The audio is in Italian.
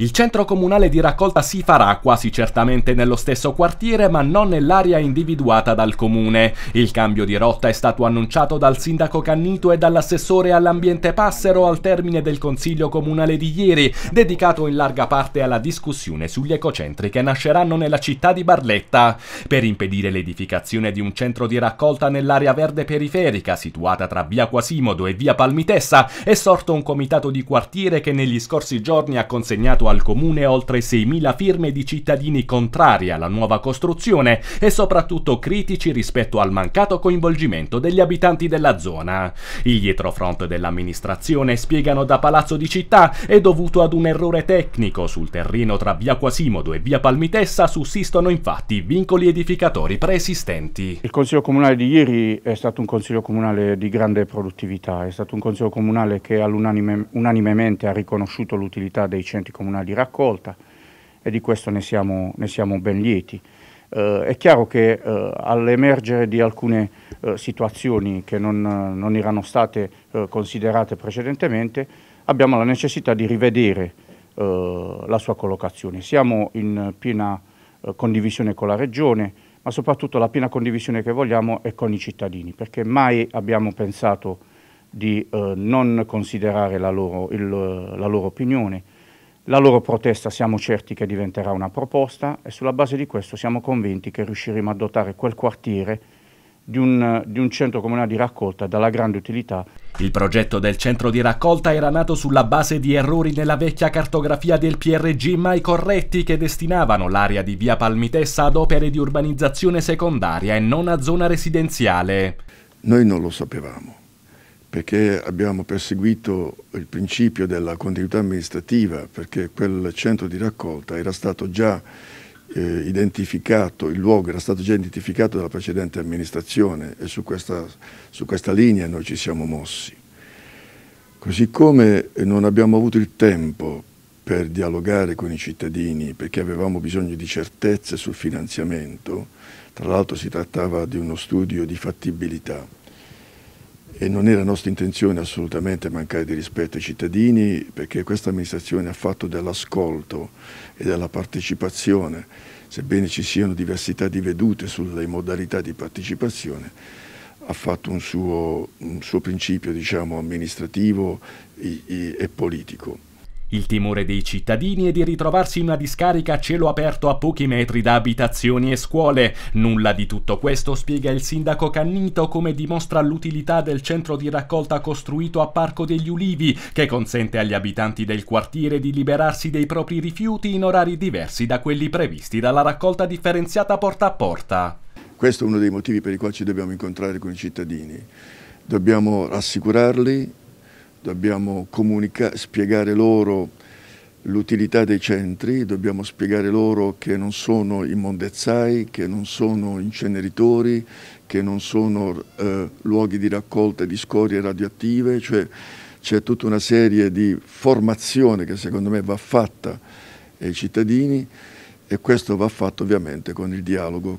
Il centro comunale di raccolta si farà quasi certamente nello stesso quartiere ma non nell'area individuata dal comune. Il cambio di rotta è stato annunciato dal sindaco Cannito e dall'assessore all'ambiente Passero al termine del consiglio comunale di ieri, dedicato in larga parte alla discussione sugli ecocentri che nasceranno nella città di Barletta. Per impedire l'edificazione di un centro di raccolta nell'area verde periferica situata tra via Quasimodo e via Palmitessa è sorto un comitato di quartiere che negli scorsi giorni ha consegnato al comune oltre 6.000 firme di cittadini contrari alla nuova costruzione e soprattutto critici rispetto al mancato coinvolgimento degli abitanti della zona. Il dietrofront dell'amministrazione, spiegano da Palazzo di Città, è dovuto ad un errore tecnico. Sul terreno tra via Quasimodo e via Palmitessa sussistono infatti vincoli edificatori preesistenti. Il Consiglio Comunale di ieri è stato un Consiglio Comunale di grande produttività, è stato un Consiglio Comunale che all'unanimemente unanime, ha riconosciuto l'utilità dei centri comunali settimana di raccolta e di questo ne siamo, ne siamo ben lieti. Eh, è chiaro che eh, all'emergere di alcune eh, situazioni che non, non erano state eh, considerate precedentemente abbiamo la necessità di rivedere eh, la sua collocazione. Siamo in piena eh, condivisione con la Regione, ma soprattutto la piena condivisione che vogliamo è con i cittadini, perché mai abbiamo pensato di non considerare la loro, il, la loro opinione, la loro protesta siamo certi che diventerà una proposta e sulla base di questo siamo convinti che riusciremo a dotare quel quartiere di un, di un, centro comunale di raccolta dalla grande utilità. Il progetto del centro di raccolta era nato sulla base di errori nella vecchia cartografia del PRG mai corretti che destinavano l'area di via Palmitessa ad opere di urbanizzazione secondaria e non a zona residenziale. Noi non lo sapevamo perché abbiamo perseguito il principio della continuità amministrativa, perché quel centro di raccolta era stato già eh, identificato, il luogo era stato già identificato dalla precedente amministrazione e su questa, su questa linea noi ci siamo mossi. Così come non abbiamo avuto il tempo per dialogare con i cittadini perché avevamo bisogno di certezze sul finanziamento, tra l'altro si trattava di uno studio di fattibilità, e non era nostra intenzione assolutamente mancare di rispetto ai cittadini perché questa amministrazione ha fatto dell'ascolto e della partecipazione, sebbene ci siano diversità di vedute sulle modalità di partecipazione, ha fatto un suo, un suo principio diciamo, amministrativo e, e, e politico il timore dei cittadini è di ritrovarsi in una discarica a cielo aperto a pochi metri da abitazioni e scuole. Nulla di tutto questo spiega il sindaco Cannito come dimostra l'utilità del centro di raccolta costruito a Parco degli Ulivi, che consente agli abitanti del quartiere di liberarsi dei propri rifiuti in orari diversi da quelli previsti dalla raccolta differenziata porta a porta. Questo è uno dei motivi per i quali ci dobbiamo incontrare con i cittadini. Dobbiamo rassicurarli dobbiamo spiegare loro l'utilità dei centri, dobbiamo spiegare loro che non sono immondezzai, che non sono inceneritori, che non sono eh, luoghi di raccolta di scorie radioattive, cioè c'è tutta una serie di formazione che secondo me va fatta ai cittadini e questo va fatto ovviamente con il dialogo.